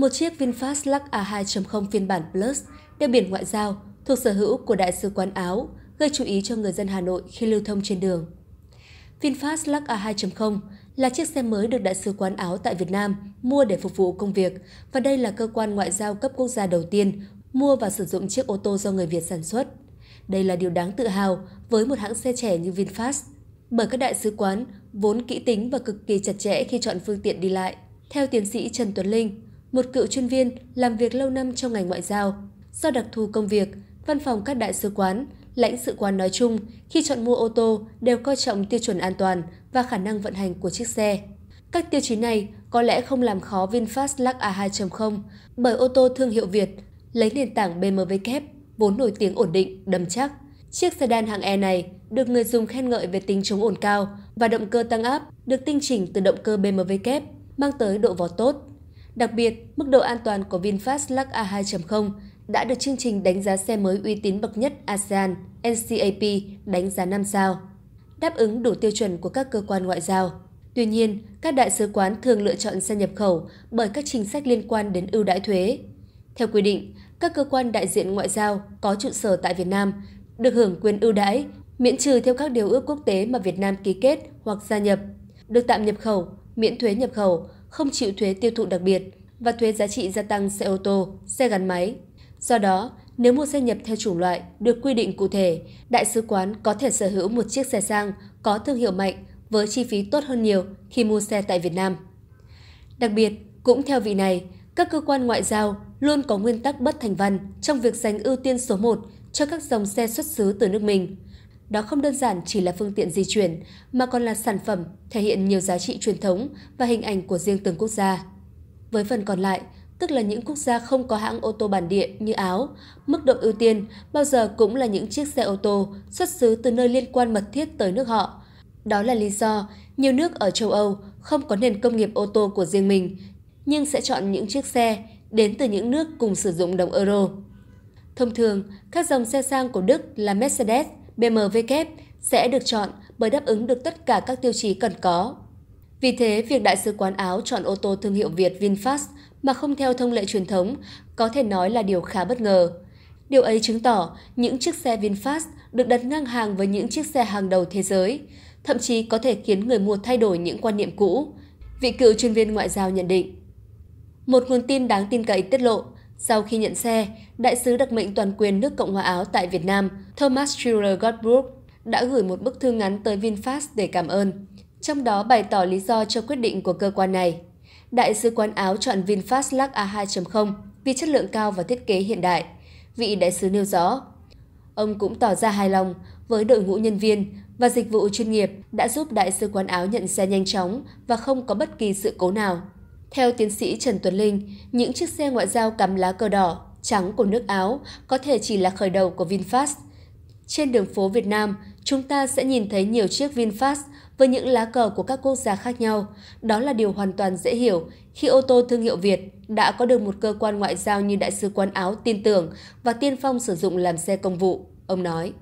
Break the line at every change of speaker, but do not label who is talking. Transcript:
một chiếc VinFast Lux A2 2.0 phiên bản Plus đeo biển ngoại giao thuộc sở hữu của Đại sứ quán Áo gây chú ý cho người dân Hà Nội khi lưu thông trên đường. VinFast Lux A2.0 là chiếc xe mới được Đại sứ quán Áo tại Việt Nam mua để phục vụ công việc và đây là cơ quan ngoại giao cấp quốc gia đầu tiên mua và sử dụng chiếc ô tô do người Việt sản xuất. Đây là điều đáng tự hào với một hãng xe trẻ như VinFast, bởi các đại sứ quán vốn kỹ tính và cực kỳ chặt chẽ khi chọn phương tiện đi lại. Theo tiến sĩ Trần Tuấn Linh, một cựu chuyên viên làm việc lâu năm trong ngành ngoại giao. Do đặc thù công việc, văn phòng các đại sứ quán, lãnh sự quán nói chung khi chọn mua ô tô đều coi trọng tiêu chuẩn an toàn và khả năng vận hành của chiếc xe. Các tiêu chí này có lẽ không làm khó VinFast Lux A2.0 bởi ô tô thương hiệu Việt lấy nền tảng BMW kép vốn nổi tiếng ổn định, đầm chắc. Chiếc sedan hạng E này được người dùng khen ngợi về tính chống ổn cao và động cơ tăng áp được tinh chỉnh từ động cơ BMW kép mang tới độ vỏ tốt. Đặc biệt, mức độ an toàn của VinFast Lux A2 0 đã được chương trình đánh giá xe mới uy tín bậc nhất ASEAN NCAP đánh giá 5 sao, đáp ứng đủ tiêu chuẩn của các cơ quan ngoại giao. Tuy nhiên, các đại sứ quán thường lựa chọn xe nhập khẩu bởi các chính sách liên quan đến ưu đãi thuế. Theo quy định, các cơ quan đại diện ngoại giao có trụ sở tại Việt Nam được hưởng quyền ưu đãi miễn trừ theo các điều ước quốc tế mà Việt Nam ký kết hoặc gia nhập, được tạm nhập khẩu, miễn thuế nhập khẩu không chịu thuế tiêu thụ đặc biệt và thuế giá trị gia tăng xe ô tô, xe gắn máy. Do đó, nếu mua xe nhập theo chủng loại được quy định cụ thể, đại sứ quán có thể sở hữu một chiếc xe sang có thương hiệu mạnh với chi phí tốt hơn nhiều khi mua xe tại Việt Nam. Đặc biệt, cũng theo vị này, các cơ quan ngoại giao luôn có nguyên tắc bất thành văn trong việc dành ưu tiên số 1 cho các dòng xe xuất xứ từ nước mình – đó không đơn giản chỉ là phương tiện di chuyển, mà còn là sản phẩm thể hiện nhiều giá trị truyền thống và hình ảnh của riêng từng quốc gia. Với phần còn lại, tức là những quốc gia không có hãng ô tô bản địa như Áo, mức độ ưu tiên bao giờ cũng là những chiếc xe ô tô xuất xứ từ nơi liên quan mật thiết tới nước họ. Đó là lý do nhiều nước ở châu Âu không có nền công nghiệp ô tô của riêng mình, nhưng sẽ chọn những chiếc xe đến từ những nước cùng sử dụng đồng euro. Thông thường, các dòng xe sang của Đức là Mercedes, BMW kép sẽ được chọn bởi đáp ứng được tất cả các tiêu chí cần có. Vì thế, việc Đại sứ quán Áo chọn ô tô thương hiệu Việt VinFast mà không theo thông lệ truyền thống có thể nói là điều khá bất ngờ. Điều ấy chứng tỏ những chiếc xe VinFast được đặt ngang hàng với những chiếc xe hàng đầu thế giới, thậm chí có thể khiến người mua thay đổi những quan niệm cũ. Vị cựu chuyên viên ngoại giao nhận định. Một nguồn tin đáng tin cậy tiết lộ, sau khi nhận xe, đại sứ đặc mệnh toàn quyền nước Cộng hòa Áo tại Việt Nam Thomas Schiller Godbrook đã gửi một bức thư ngắn tới VinFast để cảm ơn, trong đó bày tỏ lý do cho quyết định của cơ quan này. Đại sứ quán Áo chọn VinFast Lux A2.0 vì chất lượng cao và thiết kế hiện đại. Vị đại sứ nêu rõ, ông cũng tỏ ra hài lòng với đội ngũ nhân viên và dịch vụ chuyên nghiệp đã giúp Đại sứ quán Áo nhận xe nhanh chóng và không có bất kỳ sự cố nào. Theo tiến sĩ Trần Tuấn Linh, những chiếc xe ngoại giao cắm lá cờ đỏ, trắng của nước Áo có thể chỉ là khởi đầu của VinFast. Trên đường phố Việt Nam, chúng ta sẽ nhìn thấy nhiều chiếc VinFast với những lá cờ của các quốc gia khác nhau. Đó là điều hoàn toàn dễ hiểu khi ô tô thương hiệu Việt đã có được một cơ quan ngoại giao như Đại sứ quán Áo tin tưởng và tiên phong sử dụng làm xe công vụ, ông nói.